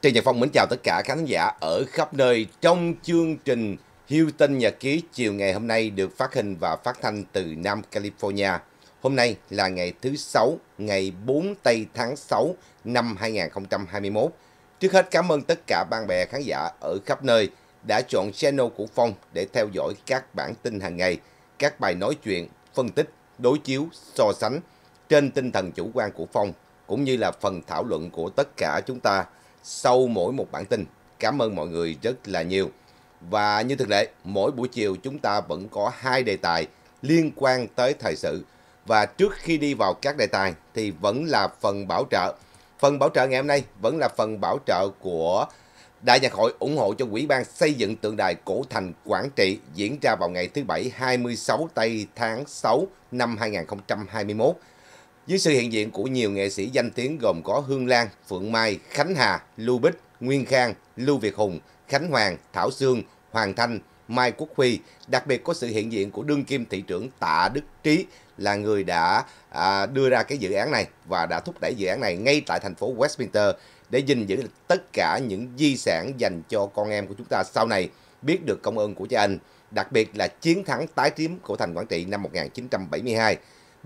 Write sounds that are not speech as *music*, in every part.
Tiền Nhật Phong mến chào tất cả khán giả ở khắp nơi trong chương trình Hưu Hilton Nhật Ký chiều ngày hôm nay được phát hình và phát thanh từ Nam California. Hôm nay là ngày thứ Sáu, ngày 4 Tây tháng 6 năm 2021. Trước hết cảm ơn tất cả bạn bè khán giả ở khắp nơi đã chọn channel của Phong để theo dõi các bản tin hàng ngày, các bài nói chuyện, phân tích, đối chiếu, so sánh trên tinh thần chủ quan của Phong cũng như là phần thảo luận của tất cả chúng ta sau mỗi một bản tin. Cảm ơn mọi người rất là nhiều. Và như thực lệ, mỗi buổi chiều chúng ta vẫn có hai đề tài liên quan tới thời sự. Và trước khi đi vào các đề tài thì vẫn là phần bảo trợ. Phần bảo trợ ngày hôm nay vẫn là phần bảo trợ của Đại nhạc hội ủng hộ cho Quỹ ban xây dựng tượng đài cổ thành Quảng Trị diễn ra vào ngày thứ Bảy 26 tây tháng 6 năm 2021. Dưới sự hiện diện của nhiều nghệ sĩ danh tiếng gồm có Hương Lan, Phượng Mai, Khánh Hà, Lưu Bích, Nguyên Khang, Lưu Việt Hùng, Khánh Hoàng, Thảo Sương, Hoàng Thanh, Mai Quốc Huy, đặc biệt có sự hiện diện của đương kim thị trưởng Tạ Đức Trí là người đã à, đưa ra cái dự án này và đã thúc đẩy dự án này ngay tại thành phố Westminster để gìn giữ tất cả những di sản dành cho con em của chúng ta sau này biết được công ơn của cha anh, đặc biệt là chiến thắng tái chiếm của thành Quảng Trị năm 1972.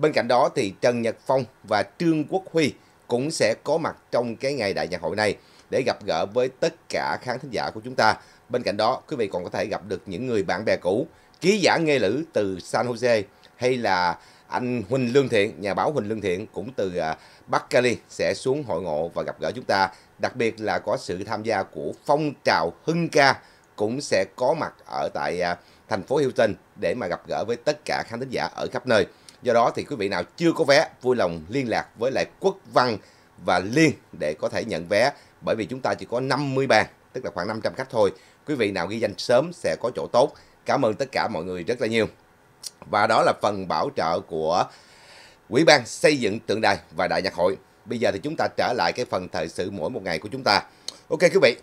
Bên cạnh đó thì Trần Nhật Phong và Trương Quốc Huy cũng sẽ có mặt trong cái ngày đại nhạc hội này để gặp gỡ với tất cả khán thính giả của chúng ta. Bên cạnh đó, quý vị còn có thể gặp được những người bạn bè cũ, ký giả nghe lữ từ San Jose hay là anh Huỳnh Lương Thiện, nhà báo Huỳnh Lương Thiện cũng từ à, Bắc Cali sẽ xuống hội ngộ và gặp gỡ chúng ta. Đặc biệt là có sự tham gia của phong trào Hưng Ca cũng sẽ có mặt ở tại à, thành phố houston để mà gặp gỡ với tất cả khán thính giả ở khắp nơi. Do đó thì quý vị nào chưa có vé vui lòng liên lạc với lại Quốc Văn và Liên để có thể nhận vé bởi vì chúng ta chỉ có 50 bàn, tức là khoảng 500 khách thôi. Quý vị nào ghi danh sớm sẽ có chỗ tốt. Cảm ơn tất cả mọi người rất là nhiều. Và đó là phần bảo trợ của Quỹ ban xây dựng tượng đài và đại nhạc hội. Bây giờ thì chúng ta trở lại cái phần thời sự mỗi một ngày của chúng ta. Ok quý vị,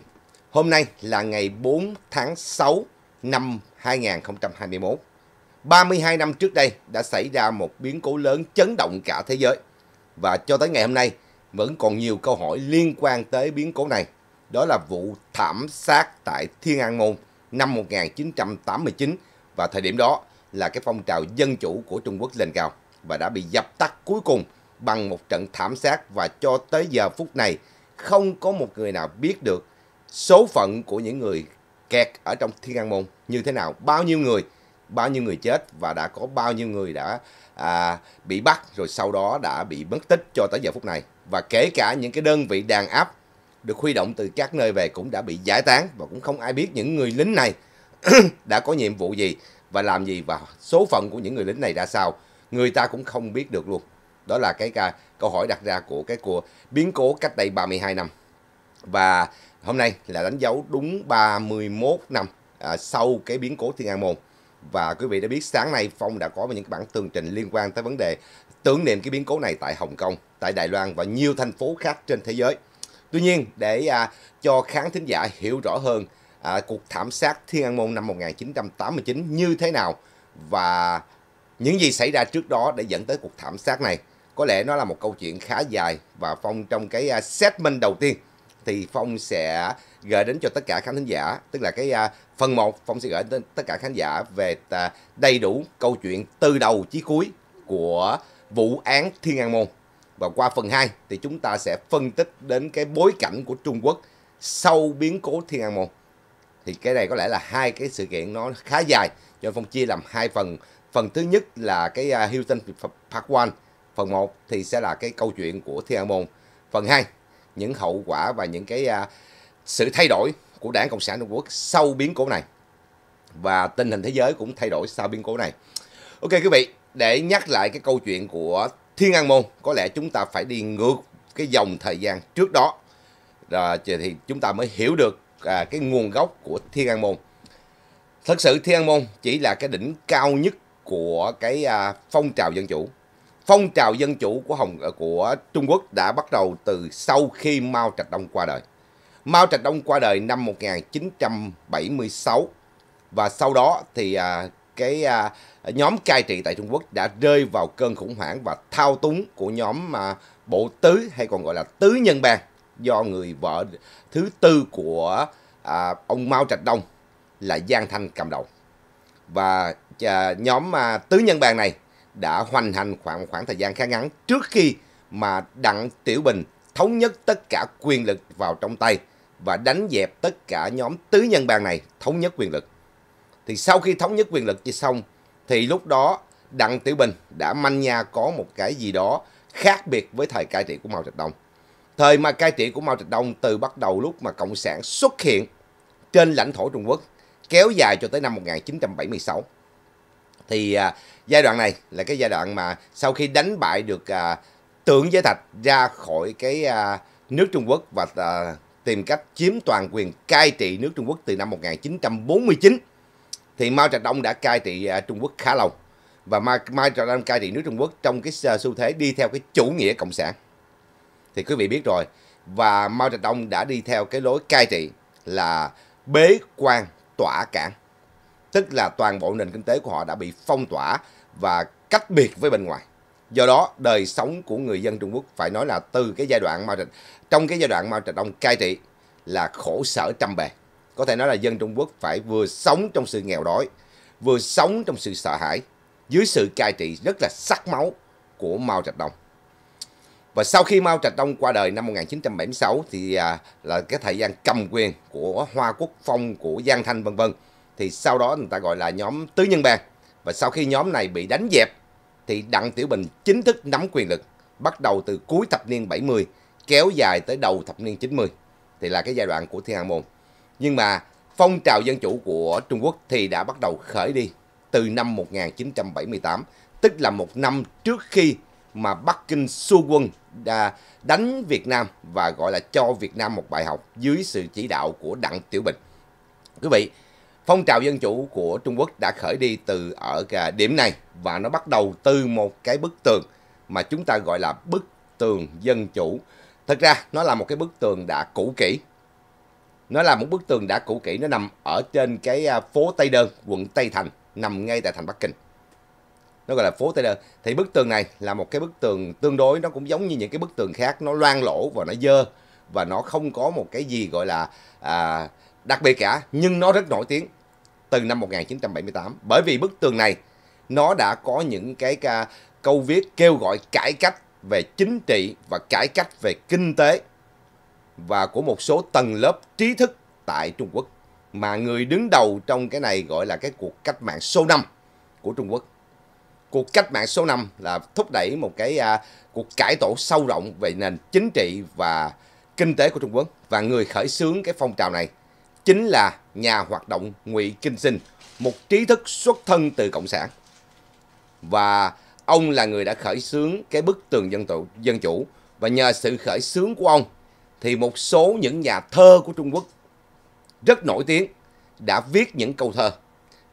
hôm nay là ngày 4 tháng 6 năm 2021. 32 năm trước đây đã xảy ra một biến cố lớn chấn động cả thế giới. Và cho tới ngày hôm nay, vẫn còn nhiều câu hỏi liên quan tới biến cố này. Đó là vụ thảm sát tại Thiên An Môn năm 1989 và thời điểm đó là cái phong trào dân chủ của Trung Quốc lên cao và đã bị dập tắt cuối cùng bằng một trận thảm sát và cho tới giờ phút này không có một người nào biết được số phận của những người kẹt ở trong Thiên An Môn như thế nào, bao nhiêu người bao nhiêu người chết và đã có bao nhiêu người đã à, bị bắt rồi sau đó đã bị mất tích cho tới giờ phút này và kể cả những cái đơn vị đàn áp được huy động từ các nơi về cũng đã bị giải tán và cũng không ai biết những người lính này *clears throat* đã có nhiệm vụ gì và làm gì và số phận của những người lính này ra sao người ta cũng không biết được luôn đó là cái câu hỏi đặt ra của cái cuộc biến cố cách đây 32 năm và hôm nay là đánh dấu đúng 31 năm à, sau cái biến cố Thiên An Môn và quý vị đã biết sáng nay Phong đã có những bản tường trình liên quan tới vấn đề tưởng niệm cái biến cố này tại Hồng Kông, tại Đài Loan và nhiều thành phố khác trên thế giới. Tuy nhiên, để à, cho khán thính giả hiểu rõ hơn à, cuộc thảm sát Thiên An Môn năm 1989 như thế nào và những gì xảy ra trước đó để dẫn tới cuộc thảm sát này. Có lẽ nó là một câu chuyện khá dài và Phong trong cái à, segment đầu tiên thì phong sẽ gửi đến cho tất cả khán thính giả tức là cái à, phần 1 phong sẽ gửi đến tất cả khán giả về à, đầy đủ câu chuyện từ đầu chí cuối của vụ án thiên an môn và qua phần 2 thì chúng ta sẽ phân tích đến cái bối cảnh của trung quốc sau biến cố thiên an môn thì cái này có lẽ là hai cái sự kiện nó khá dài cho phong chia làm hai phần phần thứ nhất là cái uh, Hilton Park One phần 1 thì sẽ là cái câu chuyện của Thiên An Môn phần 2 những hậu quả và những cái à, sự thay đổi của đảng Cộng sản Trung Quốc sau biến cố này. Và tình hình thế giới cũng thay đổi sau biến cố này. Ok quý vị, để nhắc lại cái câu chuyện của Thiên An Môn, có lẽ chúng ta phải đi ngược cái dòng thời gian trước đó. Rồi thì chúng ta mới hiểu được à, cái nguồn gốc của Thiên An Môn. Thật sự Thiên An Môn chỉ là cái đỉnh cao nhất của cái à, phong trào dân chủ phong trào dân chủ của Hồng ờ, của Trung Quốc đã bắt đầu từ sau khi Mao Trạch Đông qua đời. Mao Trạch Đông qua đời năm 1976 và sau đó thì à, cái à, nhóm cai trị tại Trung Quốc đã rơi vào cơn khủng hoảng và thao túng của nhóm à, bộ tứ hay còn gọi là tứ nhân bang do người vợ thứ tư của à, ông Mao Trạch Đông là Giang Thanh cầm đầu và à, nhóm à, tứ nhân bang này đã hoành hành khoảng khoảng thời gian khá ngắn trước khi mà Đặng Tiểu Bình thống nhất tất cả quyền lực vào trong tay và đánh dẹp tất cả nhóm tứ nhân bang này thống nhất quyền lực. Thì sau khi thống nhất quyền lực thì xong thì lúc đó Đặng Tiểu Bình đã manh nha có một cái gì đó khác biệt với thời cai trị của Mao Trạch Đông. Thời mà cai trị của Mao Trạch Đông từ bắt đầu lúc mà Cộng sản xuất hiện trên lãnh thổ Trung Quốc kéo dài cho tới năm 1976 thì à, giai đoạn này là cái giai đoạn mà sau khi đánh bại được à, tưởng giới thạch ra khỏi cái à, nước Trung Quốc và à, tìm cách chiếm toàn quyền cai trị nước Trung Quốc từ năm 1949 thì Mao Trạch Đông đã cai trị à, Trung Quốc khá lâu và Mao, Trạch Đông cai trị nước Trung Quốc trong cái à, xu thế đi theo cái chủ nghĩa cộng sản thì quý vị biết rồi và Mao Trạch Đông đã đi theo cái lối cai trị là bế quan tỏa cản tức là toàn bộ nền kinh tế của họ đã bị phong tỏa và cách biệt với bên ngoài. Do đó, đời sống của người dân Trung Quốc phải nói là từ cái giai đoạn Mao Trạch trong cái giai đoạn Mao Trạch Đông cai trị là khổ sở trăm bề. Có thể nói là dân Trung Quốc phải vừa sống trong sự nghèo đói, vừa sống trong sự sợ hãi dưới sự cai trị rất là sắc máu của Mao Trạch Đông. Và sau khi Mao Trạch Đông qua đời năm 1976 thì à, là cái thời gian cầm quyền của Hoa Quốc Phong, của Giang Thanh vân vân thì sau đó người ta gọi là nhóm tứ nhân bang. Và sau khi nhóm này bị đánh dẹp thì Đặng Tiểu Bình chính thức nắm quyền lực bắt đầu từ cuối thập niên 70 kéo dài tới đầu thập niên 90 thì là cái giai đoạn của Thiên An Môn. Nhưng mà phong trào dân chủ của Trung Quốc thì đã bắt đầu khởi đi từ năm 1978, tức là một năm trước khi mà Bắc Kinh xu quân đánh Việt Nam và gọi là cho Việt Nam một bài học dưới sự chỉ đạo của Đặng Tiểu Bình. Quý vị, phong trào dân chủ của Trung Quốc đã khởi đi từ ở cái điểm này và nó bắt đầu từ một cái bức tường mà chúng ta gọi là bức tường dân chủ. Thực ra nó là một cái bức tường đã cũ kỹ. Nó là một bức tường đã cũ kỹ, nó nằm ở trên cái à, phố Tây Đơn, quận Tây Thành, nằm ngay tại thành Bắc Kinh. Nó gọi là phố Tây Đơn. Thì bức tường này là một cái bức tường tương đối, nó cũng giống như những cái bức tường khác, nó loang lỗ và nó dơ. Và nó không có một cái gì gọi là à, đặc biệt cả, nhưng nó rất nổi tiếng từ năm 1978 bởi vì bức tường này nó đã có những cái à, câu viết kêu gọi cải cách về chính trị và cải cách về kinh tế và của một số tầng lớp trí thức tại Trung Quốc mà người đứng đầu trong cái này gọi là cái cuộc cách mạng số 5 của Trung Quốc. Cuộc cách mạng số 5 là thúc đẩy một cái à, cuộc cải tổ sâu rộng về nền chính trị và kinh tế của Trung Quốc và người khởi xướng cái phong trào này chính là nhà hoạt động Ngụy Kinh Sinh, một trí thức xuất thân từ Cộng sản. Và ông là người đã khởi xướng cái bức tường dân, tụ, dân chủ và nhờ sự khởi xướng của ông thì một số những nhà thơ của Trung Quốc rất nổi tiếng đã viết những câu thơ.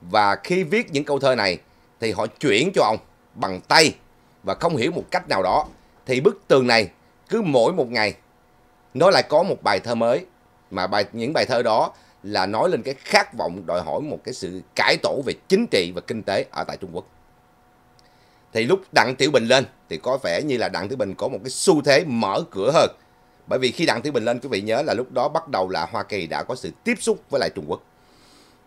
Và khi viết những câu thơ này thì họ chuyển cho ông bằng tay và không hiểu một cách nào đó thì bức tường này cứ mỗi một ngày nó lại có một bài thơ mới mà bài những bài thơ đó là nói lên cái khát vọng đòi hỏi một cái sự cải tổ về chính trị và kinh tế ở tại Trung Quốc. Thì lúc Đặng Tiểu Bình lên thì có vẻ như là Đặng Tiểu Bình có một cái xu thế mở cửa hơn. Bởi vì khi Đặng Tiểu Bình lên quý vị nhớ là lúc đó bắt đầu là Hoa Kỳ đã có sự tiếp xúc với lại Trung Quốc.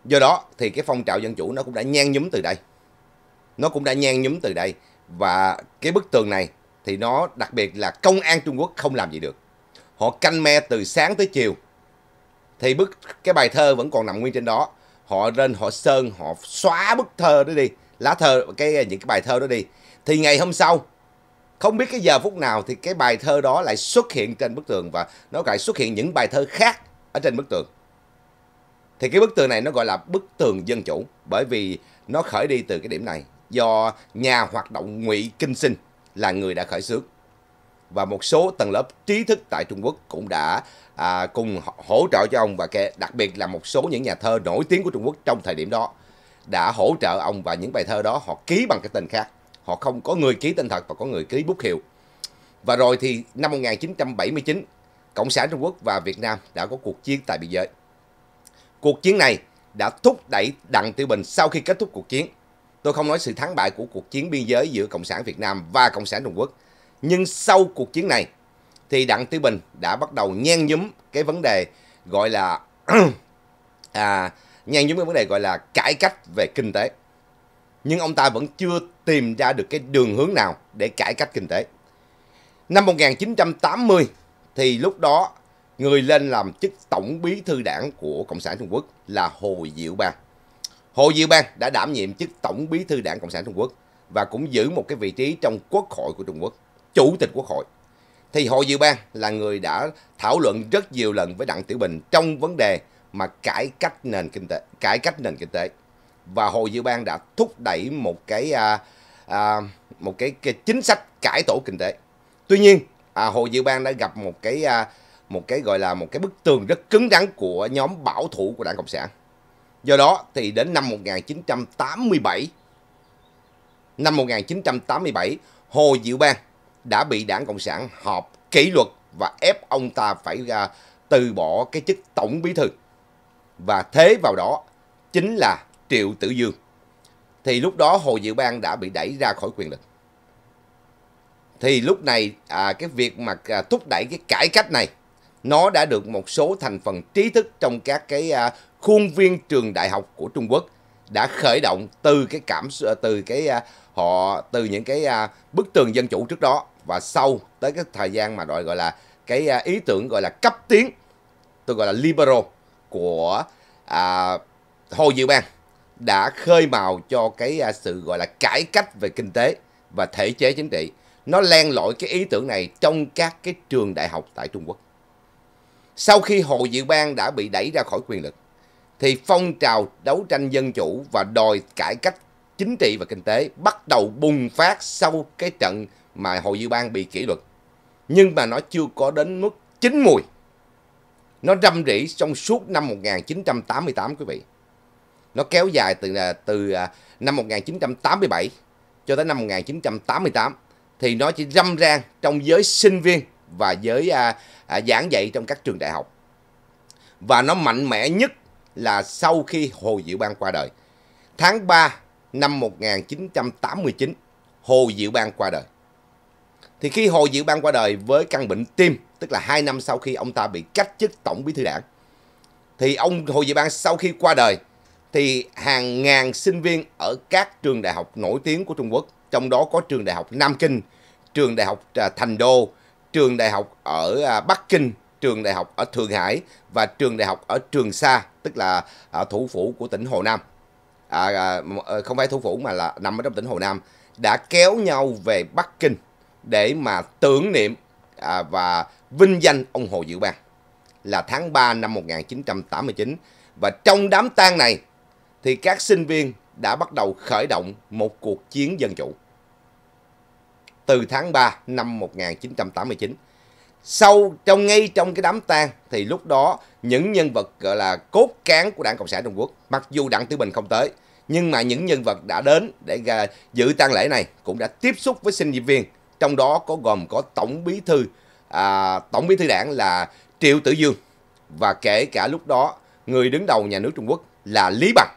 Do đó thì cái phong trào dân chủ nó cũng đã nhen nhúm từ đây. Nó cũng đã nhen nhúm từ đây và cái bức tường này thì nó đặc biệt là công an Trung Quốc không làm gì được. Họ canh me từ sáng tới chiều thì bức cái bài thơ vẫn còn nằm nguyên trên đó họ lên họ sơn họ xóa bức thơ đó đi lá thơ cái những cái bài thơ đó đi thì ngày hôm sau không biết cái giờ phút nào thì cái bài thơ đó lại xuất hiện trên bức tường và nó lại xuất hiện những bài thơ khác ở trên bức tường thì cái bức tường này nó gọi là bức tường dân chủ bởi vì nó khởi đi từ cái điểm này do nhà hoạt động ngụy kinh sinh là người đã khởi xướng và một số tầng lớp trí thức tại trung quốc cũng đã à, cùng hỗ trợ cho ông và kè, đặc biệt là một số những nhà thơ nổi tiếng của Trung Quốc trong thời điểm đó đã hỗ trợ ông và những bài thơ đó họ ký bằng cái tên khác. Họ không có người ký tên thật và có người ký bút hiệu. Và rồi thì năm 1979, Cộng sản Trung Quốc và Việt Nam đã có cuộc chiến tại biên giới. Cuộc chiến này đã thúc đẩy Đặng Tiểu Bình sau khi kết thúc cuộc chiến. Tôi không nói sự thắng bại của cuộc chiến biên giới giữa Cộng sản Việt Nam và Cộng sản Trung Quốc. Nhưng sau cuộc chiến này, thì Đặng Tiểu Bình đã bắt đầu nhen nhúm cái vấn đề gọi là *clears throat* à, nhen nhúm cái vấn đề gọi là cải cách về kinh tế. Nhưng ông ta vẫn chưa tìm ra được cái đường hướng nào để cải cách kinh tế. Năm 1980 thì lúc đó người lên làm chức tổng bí thư đảng của Cộng sản Trung Quốc là Hồ Diệu Bang. Hồ Diệu Bang đã đảm nhiệm chức tổng bí thư đảng Cộng sản Trung Quốc và cũng giữ một cái vị trí trong quốc hội của Trung Quốc, chủ tịch quốc hội thì hội dự Ban là người đã thảo luận rất nhiều lần với Đặng Tiểu Bình trong vấn đề mà cải cách nền kinh tế, cải cách nền kinh tế. Và hội dự Ban đã thúc đẩy một cái à, à, một cái, cái chính sách cải tổ kinh tế. Tuy nhiên, à, Hồ Diệu Ban đã gặp một cái à, một cái gọi là một cái bức tường rất cứng rắn của nhóm bảo thủ của Đảng Cộng sản. Do đó thì đến năm 1987 năm 1987 Hồ Diệu Ban đã bị đảng Cộng sản họp kỷ luật và ép ông ta phải ra từ bỏ cái chức tổng bí thư. Và thế vào đó chính là Triệu Tử Dương. Thì lúc đó Hồ Diệu Ban đã bị đẩy ra khỏi quyền lực. Thì lúc này à, cái việc mà à, thúc đẩy cái cải cách này nó đã được một số thành phần trí thức trong các cái à, khuôn viên trường đại học của Trung Quốc đã khởi động từ cái cảm à, từ cái à, họ từ những cái à, bức tường dân chủ trước đó và sâu tới cái thời gian mà gọi gọi là cái à, ý tưởng gọi là cấp tiến tôi gọi là libero của à, Hồ Diệu Ban đã khơi mào cho cái à, sự gọi là cải cách về kinh tế và thể chế chính trị. Nó len lỏi cái ý tưởng này trong các cái trường đại học tại Trung Quốc. Sau khi Hồ Diệu Ban đã bị đẩy ra khỏi quyền lực, thì phong trào đấu tranh dân chủ và đòi cải cách chính trị và kinh tế bắt đầu bùng phát sau cái trận mà Hồ Dư Ban bị kỷ luật. Nhưng mà nó chưa có đến mức chín mùi. Nó râm rỉ trong suốt năm 1988 quý vị. Nó kéo dài từ à, từ à, năm 1987 cho tới năm 1988 thì nó chỉ râm ran trong giới sinh viên và giới à, à, giảng dạy trong các trường đại học. Và nó mạnh mẽ nhất là sau khi Hồ Diệu Ban qua đời. Tháng 3 năm 1989, Hồ Diệu Ban qua đời. Thì khi Hồ Diệu Ban qua đời với căn bệnh tim, tức là 2 năm sau khi ông ta bị cách chức tổng bí thư đảng, thì ông Hồ Diệu Ban sau khi qua đời thì hàng ngàn sinh viên ở các trường đại học nổi tiếng của Trung Quốc, trong đó có trường đại học Nam Kinh, trường đại học à, Thành Đô, trường đại học ở à, Bắc Kinh, trường đại học ở Thượng Hải và trường đại học ở Trường Sa, tức là à, thủ phủ của tỉnh Hồ Nam. À, ờ, không phải thủ phủ mà là nằm ở trong tỉnh Hồ Nam đã kéo nhau về Bắc Kinh để mà tưởng niệm à, và vinh danh ông Hồ Dự Ban là tháng 3 năm 1989 và trong đám tang này thì các sinh viên đã bắt đầu khởi động một cuộc chiến dân chủ từ tháng 3 năm 1989. Sau trong ngay trong cái đám tang thì lúc đó những nhân vật gọi là cốt cán của Đảng Cộng sản Trung Quốc, mặc dù Đặng Tử Bình không tới, nhưng mà những nhân vật đã đến để à, dự tang lễ này cũng đã tiếp xúc với sinh viên trong đó có gồm có tổng bí thư à, tổng bí thư đảng là Triệu Tử Dương và kể cả lúc đó người đứng đầu nhà nước Trung Quốc là Lý Bằng.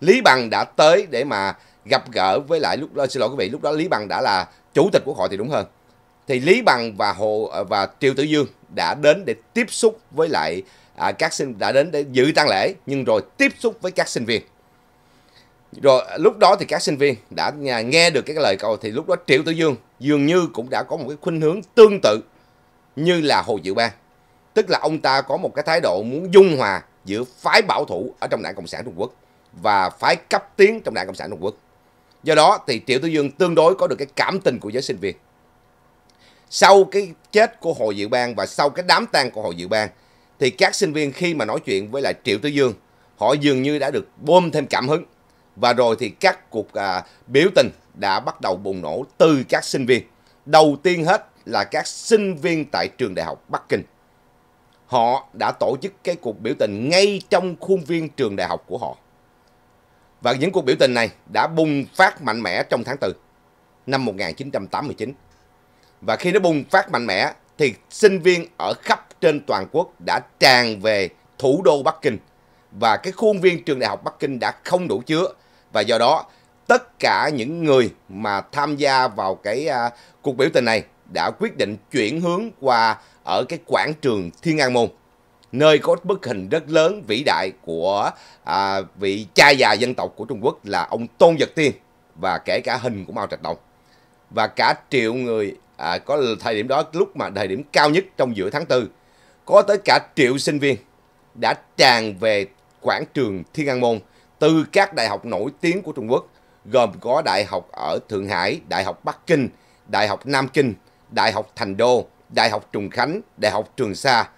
Lý Bằng đã tới để mà gặp gỡ với lại lúc đó xin lỗi quý vị lúc đó Lý Bằng đã là chủ tịch quốc hội thì đúng hơn thì Lý Bằng và Hồ và Triệu Tử Dương đã đến để tiếp xúc với lại à, các sinh đã đến để dự tang lễ nhưng rồi tiếp xúc với các sinh viên rồi lúc đó thì các sinh viên đã nghe được cái lời cầu thì lúc đó triệu tử dương dường như cũng đã có một cái khuynh hướng tương tự như là hồ dự ban tức là ông ta có một cái thái độ muốn dung hòa giữa phái bảo thủ ở trong đảng cộng sản trung quốc và phái cấp tiến trong đảng cộng sản trung quốc do đó thì triệu tử dương tương đối có được cái cảm tình của giới sinh viên sau cái chết của hồ dự ban và sau cái đám tang của hồ dự ban thì các sinh viên khi mà nói chuyện với lại triệu tử dương họ dường như đã được bơm thêm cảm hứng và rồi thì các cuộc à, biểu tình đã bắt đầu bùng nổ từ các sinh viên. Đầu tiên hết là các sinh viên tại trường đại học Bắc Kinh. Họ đã tổ chức cái cuộc biểu tình ngay trong khuôn viên trường đại học của họ. Và những cuộc biểu tình này đã bùng phát mạnh mẽ trong tháng 4 năm 1989. Và khi nó bùng phát mạnh mẽ thì sinh viên ở khắp trên toàn quốc đã tràn về thủ đô Bắc Kinh và cái khuôn viên trường đại học Bắc Kinh đã không đủ chứa và do đó tất cả những người mà tham gia vào cái à, cuộc biểu tình này đã quyết định chuyển hướng qua ở cái quảng trường Thiên An Môn nơi có bức hình rất lớn vĩ đại của à, vị cha già dân tộc của Trung Quốc là ông Tôn Vật Tiên và kể cả hình của Mao Trạch Đông và cả triệu người à, có thời điểm đó lúc mà thời điểm cao nhất trong giữa tháng 4 có tới cả triệu sinh viên đã tràn về quảng trường Thiên An Môn từ các đại học nổi tiếng của Trung Quốc, gồm có đại học ở Thượng Hải, đại học Bắc Kinh, đại học Nam Kinh, đại học Thành Đô, đại học Trùng Khánh, đại học Trường Sa.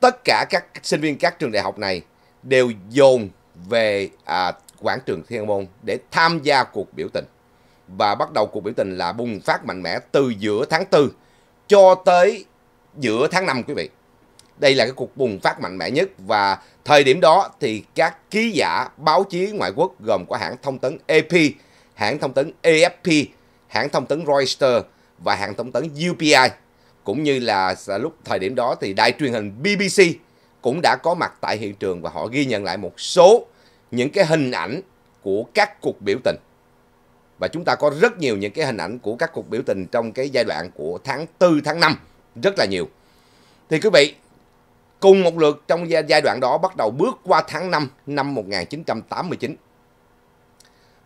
Tất cả các sinh viên các trường đại học này đều dồn về à, quảng trường Thiên Môn để tham gia cuộc biểu tình. Và bắt đầu cuộc biểu tình là bùng phát mạnh mẽ từ giữa tháng 4 cho tới giữa tháng 5 quý vị đây là cái cuộc bùng phát mạnh mẽ nhất và thời điểm đó thì các ký giả báo chí ngoại quốc gồm có hãng thông tấn AP, hãng thông tấn AFP, hãng thông tấn Reuters và hãng thông tấn UPI cũng như là lúc thời điểm đó thì đài truyền hình BBC cũng đã có mặt tại hiện trường và họ ghi nhận lại một số những cái hình ảnh của các cuộc biểu tình. Và chúng ta có rất nhiều những cái hình ảnh của các cuộc biểu tình trong cái giai đoạn của tháng 4, tháng 5, rất là nhiều. Thì quý vị, Cùng một lượt trong giai đoạn đó bắt đầu bước qua tháng 5 năm 1989.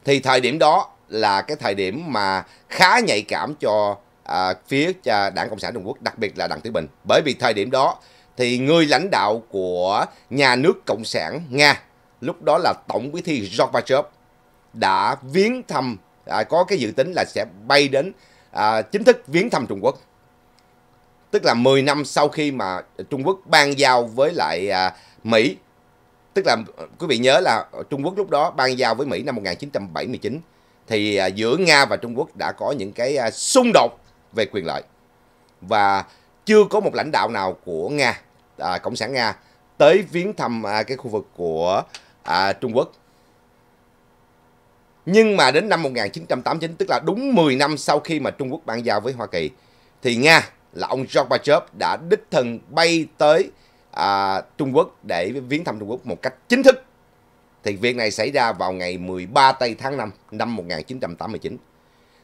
Thì thời điểm đó là cái thời điểm mà khá nhạy cảm cho à, phía à, Đảng Cộng sản Trung Quốc, đặc biệt là Đặng Tử Bình. Bởi vì thời điểm đó thì người lãnh đạo của nhà nước Cộng sản Nga, lúc đó là Tổng bí thư Gorbachev, đã viếng thăm, à, có cái dự tính là sẽ bay đến à, chính thức viếng thăm Trung Quốc tức là 10 năm sau khi mà Trung Quốc ban giao với lại à, Mỹ tức là ờ, quý vị nhớ là Trung Quốc lúc đó ban giao với Mỹ năm 1979 thì à, giữa Nga và Trung Quốc đã có những cái à, xung đột về quyền lợi và chưa có một lãnh đạo nào của Nga à, Cộng sản Nga tới viếng thăm à, cái khu vực của à, Trung Quốc nhưng mà đến năm 1989 tức là đúng 10 năm sau khi mà Trung Quốc ban giao với Hoa Kỳ thì Nga là ông Gorbachev đã đích thân bay tới à, Trung Quốc để viếng thăm Trung Quốc một cách chính thức. Thì việc này xảy ra vào ngày 13 tây tháng 5 năm 1989.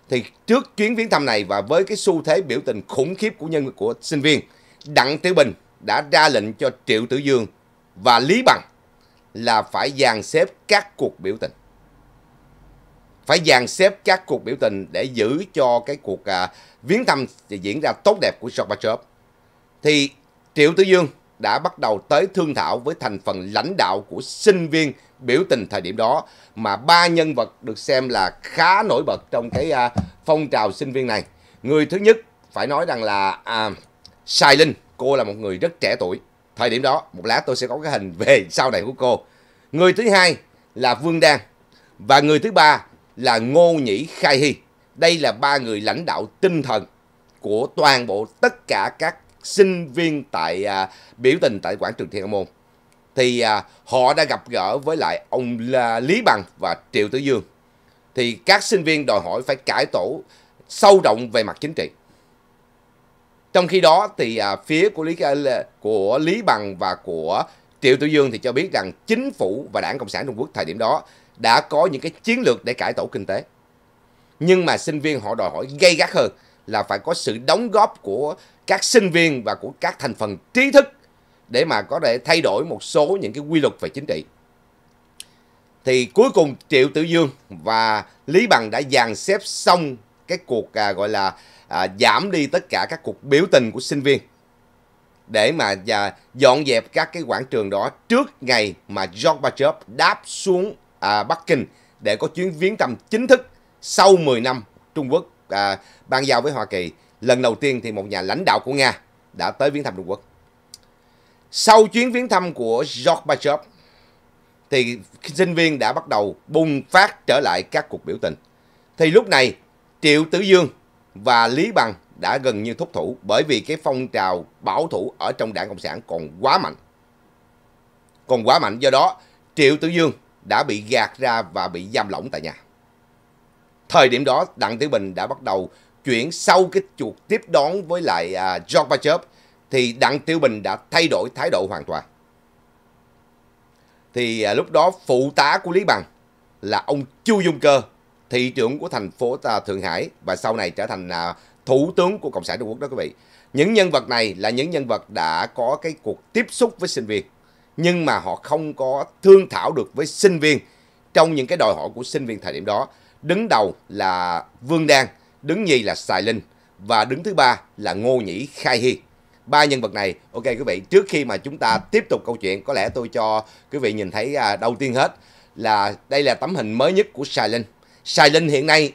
Thì trước chuyến viếng thăm này và với cái xu thế biểu tình khủng khiếp của nhân của sinh viên, Đặng Tiểu Bình đã ra lệnh cho Triệu Tử Dương và Lý Bằng là phải dàn xếp các cuộc biểu tình phải dàn xếp các cuộc biểu tình để giữ cho cái cuộc à, viếng thăm diễn ra tốt đẹp của Gorbachev. Thì Triệu Tử Dương đã bắt đầu tới thương thảo với thành phần lãnh đạo của sinh viên biểu tình thời điểm đó mà ba nhân vật được xem là khá nổi bật trong cái à, phong trào sinh viên này. Người thứ nhất phải nói rằng là à, Sai Linh, cô là một người rất trẻ tuổi. Thời điểm đó, một lát tôi sẽ có cái hình về sau này của cô. Người thứ hai là Vương Đan và người thứ ba là Ngô Nhĩ Khai Hy. Đây là ba người lãnh đạo tinh thần của toàn bộ tất cả các sinh viên tại à, biểu tình tại quảng trường Thiên An Môn. Thì à, họ đã gặp gỡ với lại ông là Lý Bằng và Triệu Tử Dương. Thì các sinh viên đòi hỏi phải cải tổ sâu rộng về mặt chính trị. Trong khi đó thì à, phía của Lý à, của Lý Bằng và của Triệu Tử Dương thì cho biết rằng chính phủ và Đảng Cộng sản Trung Quốc thời điểm đó đã có những cái chiến lược để cải tổ kinh tế. Nhưng mà sinh viên họ đòi hỏi gay gắt hơn là phải có sự đóng góp của các sinh viên và của các thành phần trí thức để mà có thể thay đổi một số những cái quy luật về chính trị. Thì cuối cùng Triệu Tử Dương và Lý Bằng đã dàn xếp xong cái cuộc à, gọi là à, giảm đi tất cả các cuộc biểu tình của sinh viên để mà à, dọn dẹp các cái quảng trường đó trước ngày mà George Bachop đáp xuống à, Bắc Kinh để có chuyến viếng thăm chính thức sau 10 năm Trung Quốc à, ban giao với Hoa Kỳ. Lần đầu tiên thì một nhà lãnh đạo của Nga đã tới viếng thăm Trung Quốc. Sau chuyến viếng thăm của Gorbachev thì sinh viên đã bắt đầu bùng phát trở lại các cuộc biểu tình. Thì lúc này Triệu Tử Dương và Lý Bằng đã gần như thúc thủ bởi vì cái phong trào bảo thủ ở trong đảng Cộng sản còn quá mạnh. Còn quá mạnh do đó Triệu Tử Dương đã bị gạt ra và bị giam lỏng tại nhà. Thời điểm đó, Đặng Tiểu Bình đã bắt đầu chuyển sau cái chuột tiếp đón với lại à, George Gorbachev thì Đặng Tiểu Bình đã thay đổi thái độ hoàn toàn. Thì à, lúc đó phụ tá của Lý Bằng là ông Chu Dung Cơ, thị trưởng của thành phố à, Thượng Hải và sau này trở thành à, thủ tướng của Cộng sản Trung Quốc đó quý vị. Những nhân vật này là những nhân vật đã có cái cuộc tiếp xúc với sinh viên nhưng mà họ không có thương thảo được với sinh viên trong những cái đòi hỏi của sinh viên thời điểm đó. Đứng đầu là Vương Đan, đứng nhì là Sài Linh và đứng thứ ba là Ngô Nhĩ Khai Hy. Ba nhân vật này, ok quý vị, trước khi mà chúng ta tiếp tục câu chuyện, có lẽ tôi cho quý vị nhìn thấy à, đầu tiên hết là đây là tấm hình mới nhất của Sài Linh. Sài Linh hiện nay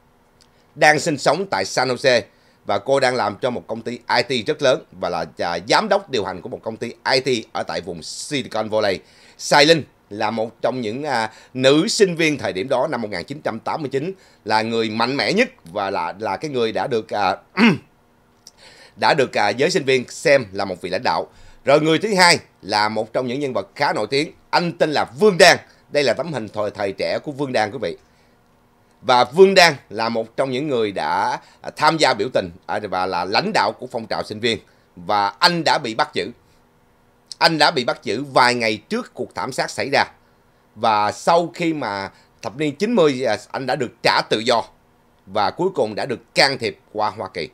*clears throat* đang sinh sống tại San Jose và cô đang làm cho một công ty IT rất lớn và là à, giám đốc điều hành của một công ty IT ở tại vùng Silicon Valley. Sai là một trong những à, nữ sinh viên thời điểm đó năm 1989 là người mạnh mẽ nhất và là là cái người đã được à, *clears throat* đã được à, giới sinh viên xem là một vị lãnh đạo. Rồi người thứ hai là một trong những nhân vật khá nổi tiếng, anh tên là Vương Đan. Đây là tấm hình thời, thời trẻ của Vương Đan quý vị và Vương Đan là một trong những người đã à, tham gia biểu tình à, và là lãnh đạo của phong trào sinh viên và anh đã bị bắt giữ. Anh đã bị bắt giữ vài ngày trước cuộc thảm sát xảy ra và sau khi mà thập niên 90 à, anh đã được trả tự do và cuối cùng đã được can thiệp qua Hoa Kỳ.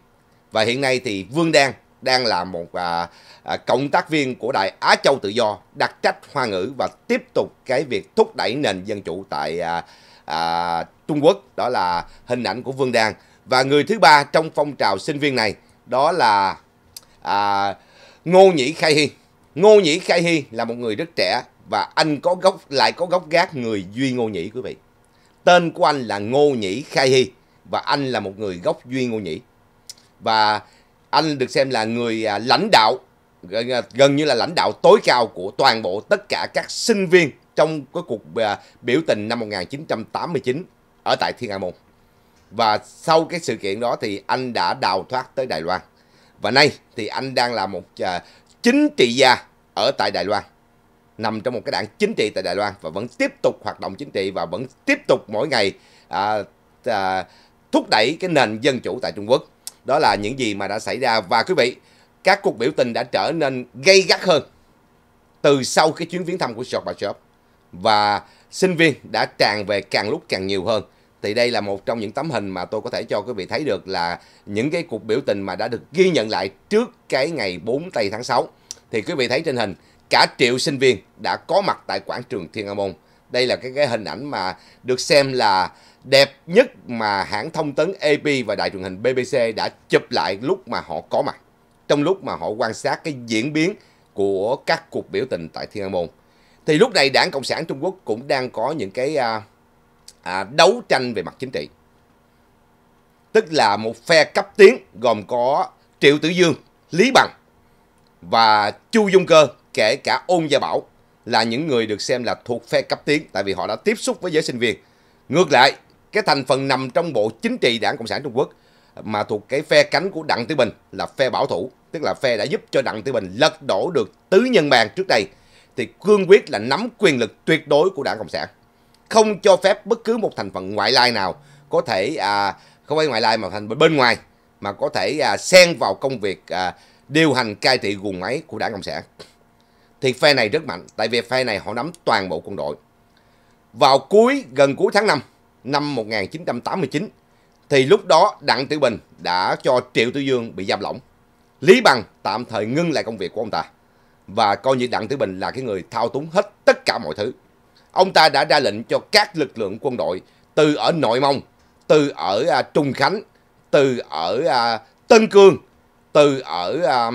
Và hiện nay thì Vương Đan đang là một à, à, cộng tác viên của Đài Á Châu Tự Do đặc trách Hoa ngữ và tiếp tục cái việc thúc đẩy nền dân chủ tại à, à, Trung Quốc, đó là hình ảnh của Vương Đan. Và người thứ ba trong phong trào sinh viên này, đó là à, Ngô Nhĩ Khai Hy. Ngô Nhĩ Khai Hy là một người rất trẻ và anh có gốc lại có gốc gác người Duy Ngô Nhĩ quý vị. Tên của anh là Ngô Nhĩ Khai Hy và anh là một người gốc Duy Ngô Nhĩ. Và anh được xem là người à, lãnh đạo à, gần như là lãnh đạo tối cao của toàn bộ tất cả các sinh viên trong cái cuộc à, biểu tình năm 1989 ở tại Thiên An Môn. Và sau cái sự kiện đó thì anh đã đào thoát tới Đài Loan. Và nay thì anh đang là một uh, chính trị gia ở tại Đài Loan. Nằm trong một cái đảng chính trị tại Đài Loan và vẫn tiếp tục hoạt động chính trị và vẫn tiếp tục mỗi ngày uh, uh, thúc đẩy cái nền dân chủ tại Trung Quốc. Đó là những gì mà đã xảy ra và quý vị, các cuộc biểu tình đã trở nên gay gắt hơn từ sau cái chuyến viếng thăm của George Bashop. Và sinh viên đã tràn về càng lúc càng nhiều hơn thì đây là một trong những tấm hình mà tôi có thể cho quý vị thấy được là những cái cuộc biểu tình mà đã được ghi nhận lại trước cái ngày 4 tây tháng 6 thì quý vị thấy trên hình cả triệu sinh viên đã có mặt tại quảng trường Thiên An Môn đây là cái, cái hình ảnh mà được xem là đẹp nhất mà hãng thông tấn AP và đài truyền hình BBC đã chụp lại lúc mà họ có mặt trong lúc mà họ quan sát cái diễn biến của các cuộc biểu tình tại Thiên An Môn thì lúc này đảng cộng sản trung quốc cũng đang có những cái à, à, đấu tranh về mặt chính trị tức là một phe cấp tiến gồm có triệu tử dương lý bằng và chu dung cơ kể cả ôn gia bảo là những người được xem là thuộc phe cấp tiến tại vì họ đã tiếp xúc với giới sinh viên ngược lại cái thành phần nằm trong bộ chính trị đảng cộng sản trung quốc mà thuộc cái phe cánh của đặng tử bình là phe bảo thủ tức là phe đã giúp cho đặng tử bình lật đổ được tứ nhân bàn trước đây thì cương quyết là nắm quyền lực tuyệt đối của đảng Cộng sản. Không cho phép bất cứ một thành phần ngoại lai nào có thể, à, không phải ngoại lai mà thành bên ngoài, mà có thể à, xen vào công việc à, điều hành cai trị guồng máy của đảng Cộng sản. Thì phe này rất mạnh, tại vì phe này họ nắm toàn bộ quân đội. Vào cuối, gần cuối tháng 5, năm 1989, thì lúc đó Đặng Tiểu Bình đã cho Triệu Tiểu Dương bị giam lỏng. Lý Bằng tạm thời ngưng lại công việc của ông ta và coi như Đặng Tử Bình là cái người thao túng hết tất cả mọi thứ. Ông ta đã ra lệnh cho các lực lượng quân đội từ ở Nội Mông, từ ở à, Trung Khánh, từ ở à, Tân Cương, từ ở à,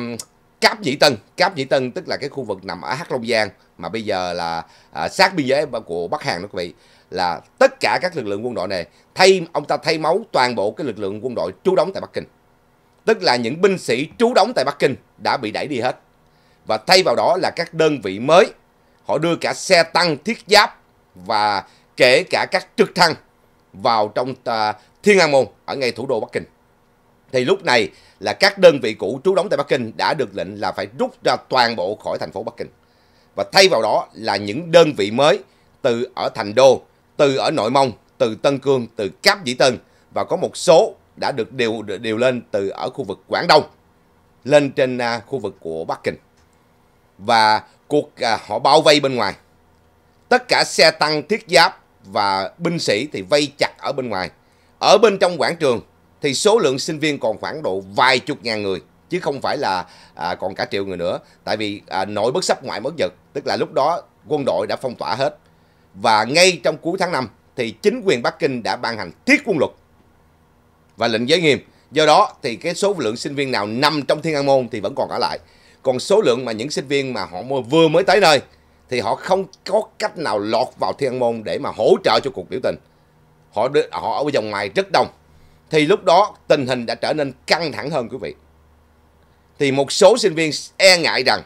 Cáp Nhĩ Tân. Cáp Nhĩ Tân tức là cái khu vực nằm ở Hắc Long Giang mà bây giờ là à, sát biên giới của Bắc Hàn đó quý vị. Là tất cả các lực lượng quân đội này thay ông ta thay máu toàn bộ cái lực lượng quân đội trú đóng tại Bắc Kinh. Tức là những binh sĩ trú đóng tại Bắc Kinh đã bị đẩy đi hết và thay vào đó là các đơn vị mới. Họ đưa cả xe tăng thiết giáp và kể cả các trực thăng vào trong à, Thiên An Môn ở ngay thủ đô Bắc Kinh. Thì lúc này là các đơn vị cũ trú đóng tại Bắc Kinh đã được lệnh là phải rút ra toàn bộ khỏi thành phố Bắc Kinh. Và thay vào đó là những đơn vị mới từ ở Thành Đô, từ ở Nội Mông, từ Tân Cương, từ Cáp Dĩ Tân và có một số đã được điều điều lên từ ở khu vực Quảng Đông lên trên à, khu vực của Bắc Kinh và cuộc à, họ bao vây bên ngoài. Tất cả xe tăng thiết giáp và binh sĩ thì vây chặt ở bên ngoài. Ở bên trong quảng trường thì số lượng sinh viên còn khoảng độ vài chục ngàn người chứ không phải là à, còn cả triệu người nữa. Tại vì à, nội bất sắp ngoại bất giật, tức là lúc đó quân đội đã phong tỏa hết. Và ngay trong cuối tháng 5 thì chính quyền Bắc Kinh đã ban hành thiết quân luật và lệnh giới nghiêm. Do đó thì cái số lượng sinh viên nào nằm trong Thiên An Môn thì vẫn còn ở lại. Còn số lượng mà những sinh viên mà họ vừa mới tới nơi thì họ không có cách nào lọt vào Thiên Môn để mà hỗ trợ cho cuộc biểu tình. Họ họ ở vòng ngoài rất đông. Thì lúc đó tình hình đã trở nên căng thẳng hơn quý vị. Thì một số sinh viên e ngại rằng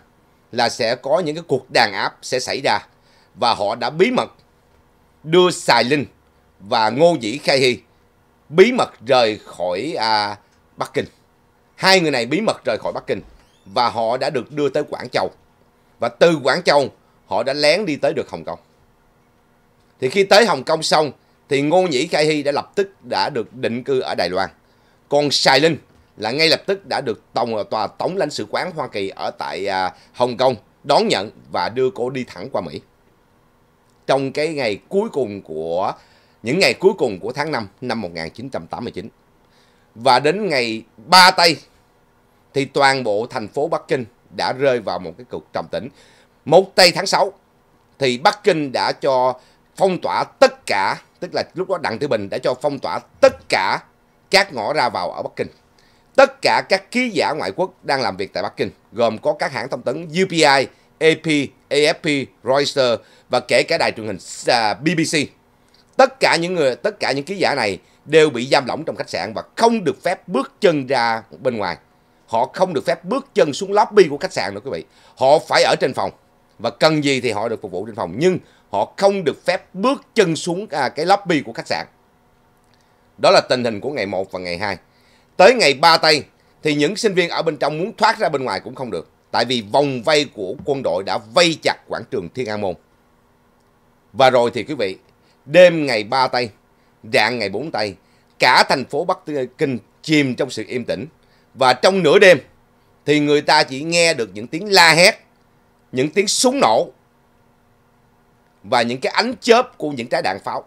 là sẽ có những cái cuộc đàn áp sẽ xảy ra và họ đã bí mật đưa Sài Linh và Ngô Dĩ Khai Hy bí mật rời khỏi à, Bắc Kinh. Hai người này bí mật rời khỏi Bắc Kinh và họ đã được đưa tới Quảng Châu. Và từ Quảng Châu, họ đã lén đi tới được Hồng Kông. Thì khi tới Hồng Kông xong, thì Ngô Nhĩ Khai Hy đã lập tức đã được định cư ở Đài Loan. Còn Sài Linh là ngay lập tức đã được tổng, tòa tổng lãnh sự quán Hoa Kỳ ở tại à, Hồng Kông đón nhận và đưa cô đi thẳng qua Mỹ. Trong cái ngày cuối cùng của những ngày cuối cùng của tháng 5 năm 1989. Và đến ngày 3 tây thì toàn bộ thành phố Bắc Kinh đã rơi vào một cái cuộc trầm tĩnh. Một tây tháng 6 thì Bắc Kinh đã cho phong tỏa tất cả, tức là lúc đó Đặng Tử Bình đã cho phong tỏa tất cả các ngõ ra vào ở Bắc Kinh. Tất cả các ký giả ngoại quốc đang làm việc tại Bắc Kinh, gồm có các hãng thông tấn UPI, AP, AFP, Reuters và kể cả đài truyền hình à, BBC. Tất cả những người, tất cả những ký giả này đều bị giam lỏng trong khách sạn và không được phép bước chân ra bên ngoài họ không được phép bước chân xuống lobby của khách sạn nữa quý vị. Họ phải ở trên phòng và cần gì thì họ được phục vụ trên phòng nhưng họ không được phép bước chân xuống à, cái lobby của khách sạn. Đó là tình hình của ngày 1 và ngày 2. Tới ngày 3 Tây thì những sinh viên ở bên trong muốn thoát ra bên ngoài cũng không được. Tại vì vòng vây của quân đội đã vây chặt quảng trường Thiên An Môn. Và rồi thì quý vị, đêm ngày 3 Tây, rạng ngày 4 Tây, cả thành phố Bắc Kinh chìm trong sự im tĩnh và trong nửa đêm thì người ta chỉ nghe được những tiếng la hét, những tiếng súng nổ và những cái ánh chớp của những trái đạn pháo.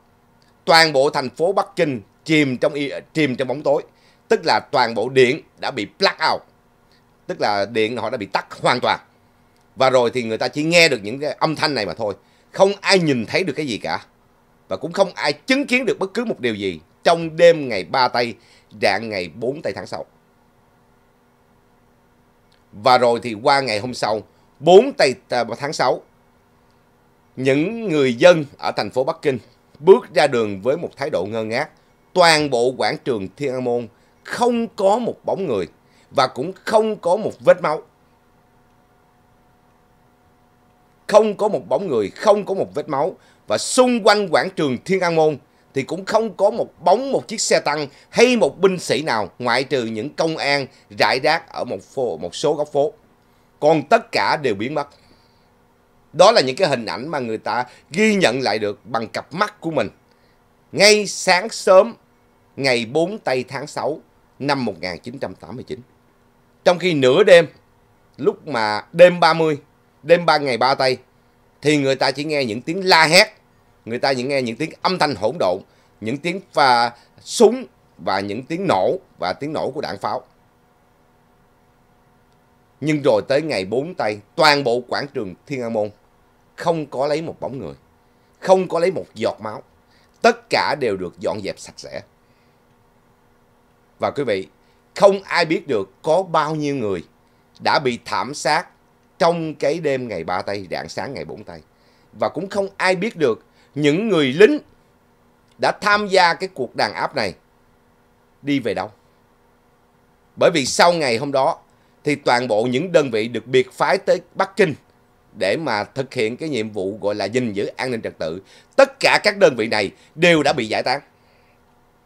Toàn bộ thành phố Bắc Kinh chìm trong chìm trong bóng tối, tức là toàn bộ điện đã bị black out, tức là điện họ đã bị tắt hoàn toàn. Và rồi thì người ta chỉ nghe được những cái âm thanh này mà thôi, không ai nhìn thấy được cái gì cả. Và cũng không ai chứng kiến được bất cứ một điều gì trong đêm ngày 3 Tây, rạng ngày 4 Tây tháng 6. Và rồi thì qua ngày hôm sau, 4 tây, à, tháng 6, những người dân ở thành phố Bắc Kinh bước ra đường với một thái độ ngơ ngác. Toàn bộ quảng trường Thiên An Môn không có một bóng người và cũng không có một vết máu. Không có một bóng người, không có một vết máu và xung quanh quảng trường Thiên An Môn thì cũng không có một bóng một chiếc xe tăng hay một binh sĩ nào ngoại trừ những công an rải rác ở một phố một số góc phố. Còn tất cả đều biến mất. Đó là những cái hình ảnh mà người ta ghi nhận lại được bằng cặp mắt của mình. Ngay sáng sớm ngày 4 tây tháng 6 năm 1989. Trong khi nửa đêm, lúc mà đêm 30, đêm 3 ngày 3 tây thì người ta chỉ nghe những tiếng la hét người ta những nghe những tiếng âm thanh hỗn độn, những tiếng pha súng và những tiếng nổ và tiếng nổ của đạn pháo. Nhưng rồi tới ngày 4 tây, toàn bộ quảng trường Thiên An Môn không có lấy một bóng người, không có lấy một giọt máu. Tất cả đều được dọn dẹp sạch sẽ. Và quý vị, không ai biết được có bao nhiêu người đã bị thảm sát trong cái đêm ngày 3 Tây, rạng sáng ngày 4 Tây. Và cũng không ai biết được những người lính đã tham gia cái cuộc đàn áp này đi về đâu. Bởi vì sau ngày hôm đó thì toàn bộ những đơn vị được biệt phái tới Bắc Kinh để mà thực hiện cái nhiệm vụ gọi là gìn giữ an ninh trật tự. Tất cả các đơn vị này đều đã bị giải tán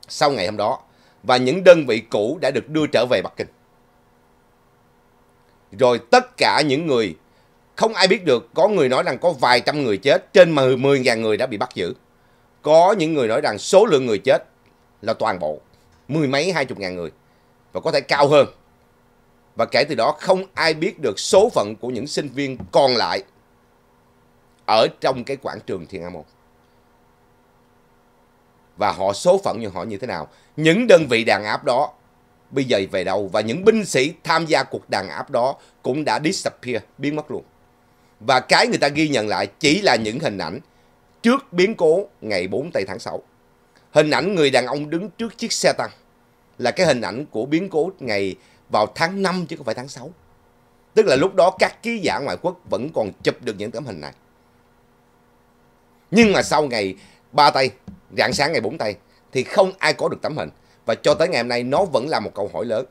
sau ngày hôm đó và những đơn vị cũ đã được đưa trở về Bắc Kinh. Rồi tất cả những người không ai biết được, có người nói rằng có vài trăm người chết, trên 10.000 người đã bị bắt giữ. Có những người nói rằng số lượng người chết là toàn bộ, mười mấy hai chục ngàn người, và có thể cao hơn. Và kể từ đó không ai biết được số phận của những sinh viên còn lại ở trong cái quảng trường Thiên An Môn. Và họ số phận như họ như thế nào. Những đơn vị đàn áp đó bây giờ về đâu và những binh sĩ tham gia cuộc đàn áp đó cũng đã disappear, biến mất luôn. Và cái người ta ghi nhận lại chỉ là những hình ảnh trước biến cố ngày 4 tây tháng 6. Hình ảnh người đàn ông đứng trước chiếc xe tăng là cái hình ảnh của biến cố ngày vào tháng 5 chứ không phải tháng 6. Tức là lúc đó các ký giả ngoại quốc vẫn còn chụp được những tấm hình này. Nhưng mà sau ngày 3 tây, rạng sáng ngày 4 tây thì không ai có được tấm hình. Và cho tới ngày hôm nay nó vẫn là một câu hỏi lớn.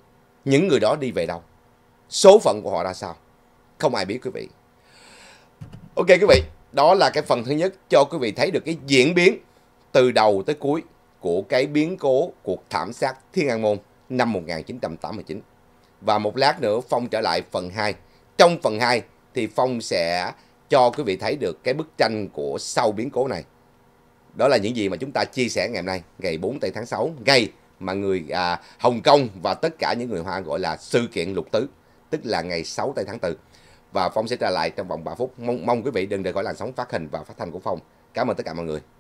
Những người đó đi về đâu? Số phận của họ ra sao? Không ai biết quý vị. Ok quý vị, đó là cái phần thứ nhất cho quý vị thấy được cái diễn biến từ đầu tới cuối của cái biến cố cuộc thảm sát Thiên An Môn năm 1989. Và một lát nữa Phong trở lại phần 2. Trong phần 2 thì Phong sẽ cho quý vị thấy được cái bức tranh của sau biến cố này. Đó là những gì mà chúng ta chia sẻ ngày hôm nay, ngày 4 tây tháng 6, ngày mà người à, Hồng Kông và tất cả những người Hoa gọi là sự kiện lục tứ, tức là ngày 6 tây tháng 4 và Phong sẽ trở lại trong vòng 3 phút. Mong mong quý vị đừng để khỏi làn sóng phát hình và phát thanh của Phong. Cảm ơn tất cả mọi người.